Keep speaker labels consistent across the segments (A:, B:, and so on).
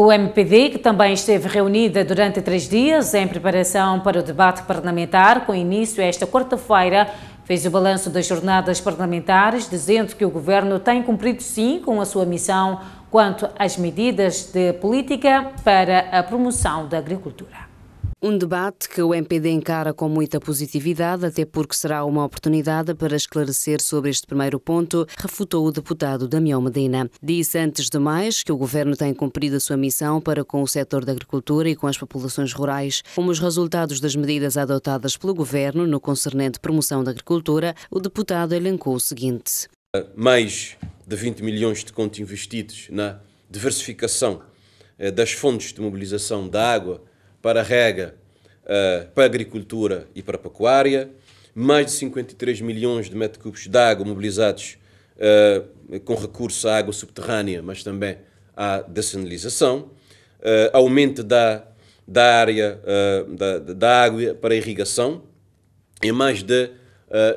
A: O MPD, que também esteve reunida durante três dias em preparação para o debate parlamentar, com início esta quarta-feira, fez o balanço das jornadas parlamentares, dizendo que o governo tem cumprido sim com a sua missão quanto às medidas de política para a promoção da agricultura. Um debate que o MPD encara com muita positividade, até porque será uma oportunidade para esclarecer sobre este primeiro ponto, refutou o deputado Damião Medina. Disse, antes de mais, que o governo tem cumprido a sua missão para com o setor da agricultura e com as populações rurais. Como os resultados das medidas adotadas pelo governo no concernente promoção da agricultura, o deputado elencou o seguinte:
B: Mais de 20 milhões de contos investidos na diversificação eh, das fontes de mobilização da água para rega, ah, para agricultura e para pecuária, mais de 53 milhões de metros cúbicos de água mobilizados ah, com recurso à água subterrânea, mas também à desanilização, ah, aumento da, da área da, da água para irrigação e mais de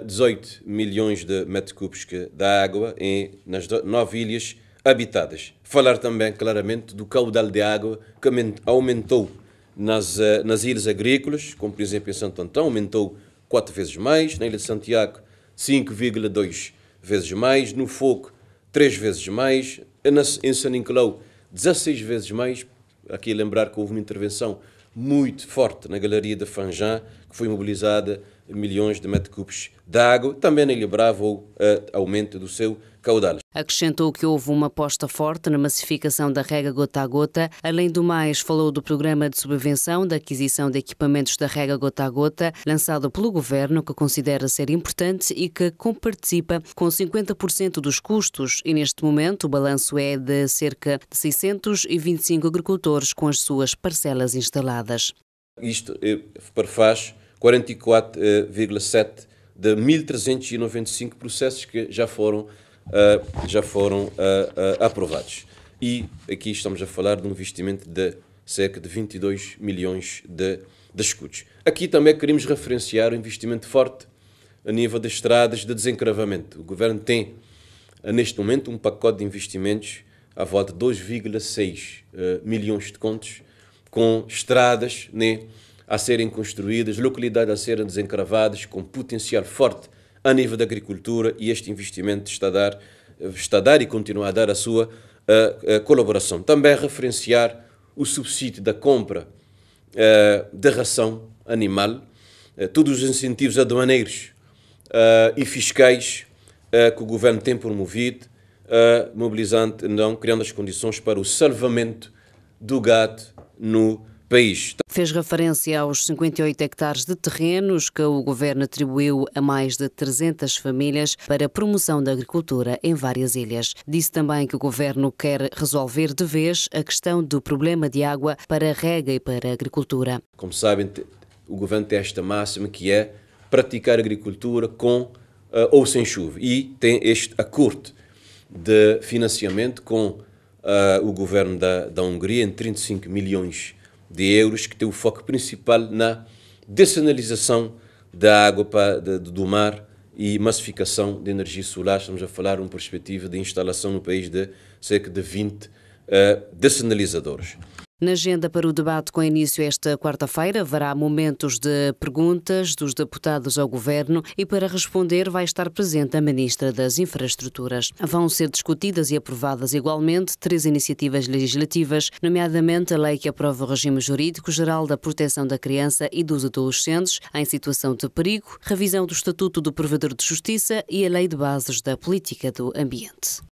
B: 18 milhões de metros cúbicos de água em, nas nove ilhas habitadas. Falar também claramente do caudal de água que aumentou nas, eh, nas ilhas agrícolas, como por exemplo em Santo Antão, aumentou 4 vezes mais, na Ilha de Santiago, 5,2 vezes mais, no Foco, 3 vezes mais, em San Nicolau, 16 vezes mais. Aqui lembrar que houve uma intervenção muito forte na Galeria de Fanjan, que foi mobilizada milhões de metros cúbicos de água. Também na Ilha Brava o uh, eh, aumento do seu
A: Acrescentou que houve uma aposta forte na massificação da rega gota a gota. Além do mais, falou do programa de subvenção da aquisição de equipamentos da rega gota a gota, lançado pelo governo, que considera ser importante e que comparticipa com 50% dos custos. E neste momento, o balanço é de cerca de 625 agricultores com as suas parcelas instaladas.
B: Isto eh, perfaz 44,7% eh, de 1.395 processos que já foram uh, já foram uh, aprovados. E aqui estamos a falar de um investimento de cerca de 22 milhões de, de escudos. Aqui também queremos referenciar o um investimento forte a nível das estradas de desencravamento. O governo tem, neste momento, um pacote de investimentos à volta de 2,6 uh, milhões de contos, com estradas né, a serem construídas, localidades a serem desencravadas, com potencial forte a nível da agricultura e este investimento está a dar, está a dar e continua a dar a sua eh, eh, colaboração. Também referenciar o subsídio da compra eh, da ração animal, todos os incentivos aduaneiros e fiscais que o governo tem promovido, mobilizando, não criando as condições para o salvamento do gado no país.
A: Fez referência aos 58 hectares de terrenos que o governo atribuiu a mais de 300 famílias para a promoção da agricultura em várias ilhas. Disse também que o governo quer resolver de vez a questão do problema de água para a rega e para a agricultura.
B: Como sabem, o governo tem esta máxima que é praticar agricultura com eh, ou sem chuva e tem este acordo de financiamento com Uh, o governo da, da Hungria em 35 milhões de euros, que tem o foco principal na dessanalização da água para, de, do mar e massificação de energia solar. Estamos a falar de uma perspectiva de instalação no país de cerca de 20 uh, eh,
A: na agenda para o debate com início esta quarta-feira, haverá momentos de perguntas dos deputados ao Governo e para responder vai estar presente a Ministra das Infraestruturas. Vão ser discutidas e aprovadas igualmente três iniciativas legislativas, nomeadamente a lei que aprova o regime jurídico geral da proteção da criança e dos adolescentes em situação de perigo, revisão do Estatuto do Provedor de Justiça e a Lei de Bases da Política do Ambiente.